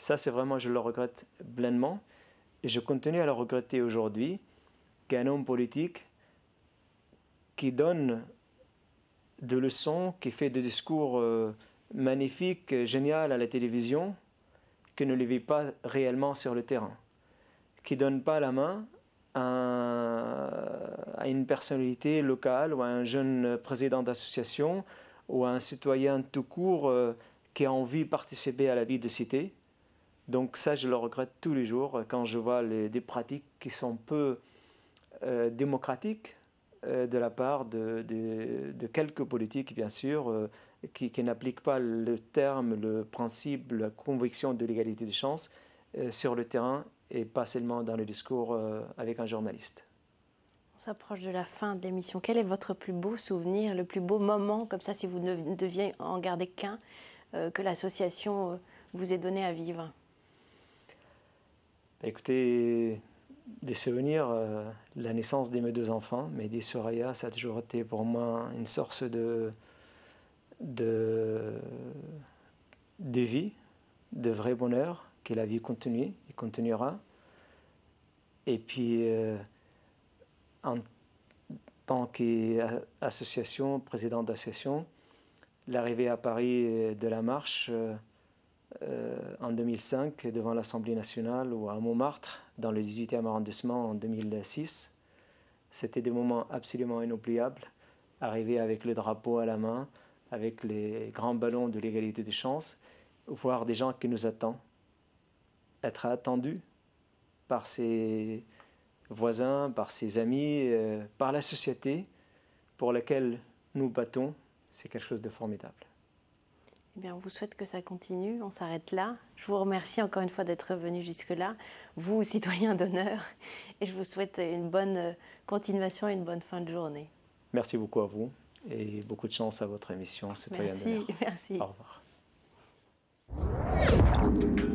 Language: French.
Ça, c'est vraiment, je le regrette pleinement. Et je continue à le regretter aujourd'hui qu'un homme politique qui donne de leçons, qui fait des discours euh, magnifiques, géniaux à la télévision, qui ne les vit pas réellement sur le terrain, qui donne pas la main à, une personnalité locale ou à un jeune président d'association ou à un citoyen tout court euh, qui a envie de participer à la vie de cité. Donc ça, je le regrette tous les jours euh, quand je vois des pratiques qui sont peu euh, démocratiques euh, de la part de, quelques politiques, bien sûr, qui, qui n'appliquent pas le terme, le principe, la conviction de l'égalité des chances sur le terrain et pas seulement dans le discours avec un journaliste. On s'approche de la fin de l'émission. Quel est votre plus beau souvenir, le plus beau moment, comme ça, si vous ne deviez en garder qu'un, que l'association vous ait donné à vivre bah, écoutez, des souvenirs, euh, la naissance de mes deux enfants, mais des Soraya, ça a toujours été pour moi une source de, de, de vie, de vrai bonheur, que la vie continue et continuera. Et puis, euh, en tant qu'association, président d'association, l'arrivée à Paris euh, de la marche, euh, en 2005 devant l'Assemblée nationale ou à Montmartre dans le 18e arrondissement en 2006. C'était des moments absolument inoubliables, arriver avec le drapeau à la main, avec les grands ballons de l'égalité des chances, voir des gens qui nous attendent, être attendu par ses voisins, par ses amis, euh, par la société pour laquelle nous battons, c'est quelque chose de formidable. Eh bien, on vous souhaite que ça continue. On s'arrête là. Je vous remercie encore une fois d'être venu jusque-là, vous, citoyens d'honneur, et je vous souhaite une bonne euh, continuation et une bonne fin de journée. Merci beaucoup à vous et beaucoup de chance à votre émission Citoyens d'honneur. Merci, merci. Au revoir.